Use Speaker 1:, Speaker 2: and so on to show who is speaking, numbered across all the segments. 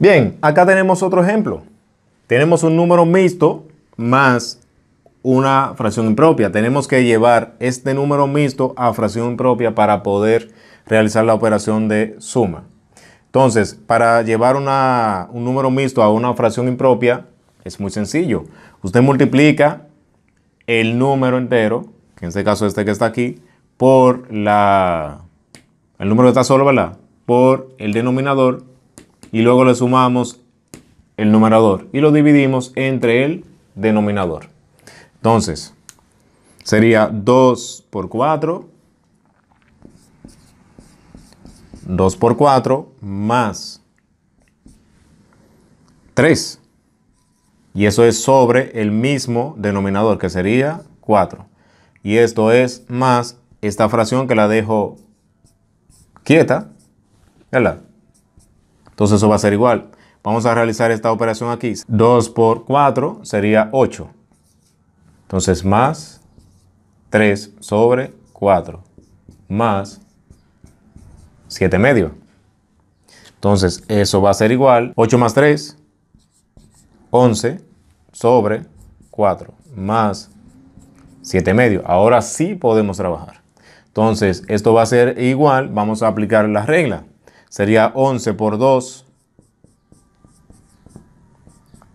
Speaker 1: Bien, acá tenemos otro ejemplo. Tenemos un número mixto más una fracción impropia. Tenemos que llevar este número mixto a fracción impropia para poder realizar la operación de suma. Entonces, para llevar un número mixto a una fracción impropia es muy sencillo. Usted multiplica el número entero, que en este caso este que está aquí, por El número que está solo, Por el denominador y luego le sumamos el numerador y lo dividimos entre el denominador. Entonces, sería 2 por 4, 2 por 4 más 3. Y eso es sobre el mismo denominador, que sería 4. Y esto es más esta fracción que la dejo quieta, ¿verdad? Entonces eso va a ser igual. Vamos a realizar esta operación aquí. 2 por 4 sería 8. Entonces más 3 sobre 4 más 7 medio. Entonces eso va a ser igual. 8 más 3, 11 sobre 4 más 7 medio. Ahora sí podemos trabajar. Entonces esto va a ser igual. Vamos a aplicar la regla sería 11 por 2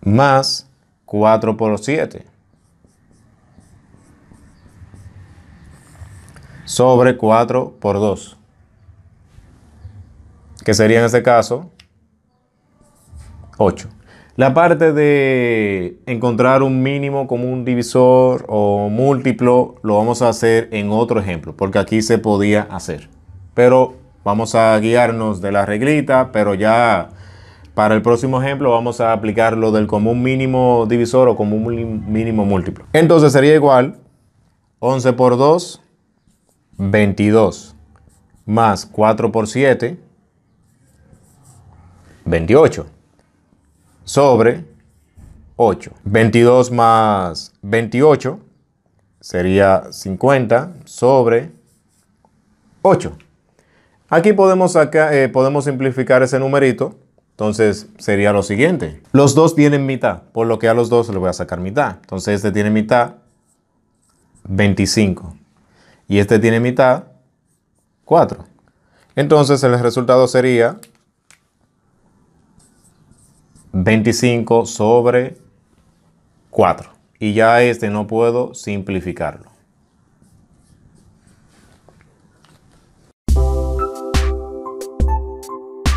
Speaker 1: más 4 por 7 sobre 4 por 2 que sería en este caso 8. La parte de encontrar un mínimo común divisor o múltiplo lo vamos a hacer en otro ejemplo, porque aquí se podía hacer. Pero Vamos a guiarnos de la reglita, pero ya para el próximo ejemplo vamos a aplicar lo del común mínimo divisor o común mínimo múltiplo. Entonces sería igual 11 por 2, 22, más 4 por 7, 28, sobre 8. 22 más 28 sería 50 sobre 8. Aquí podemos, eh, podemos simplificar ese numerito. Entonces sería lo siguiente. Los dos tienen mitad, por lo que a los dos le voy a sacar mitad. Entonces este tiene mitad, 25. Y este tiene mitad, 4. Entonces el resultado sería 25 sobre 4. Y ya este no puedo simplificarlo.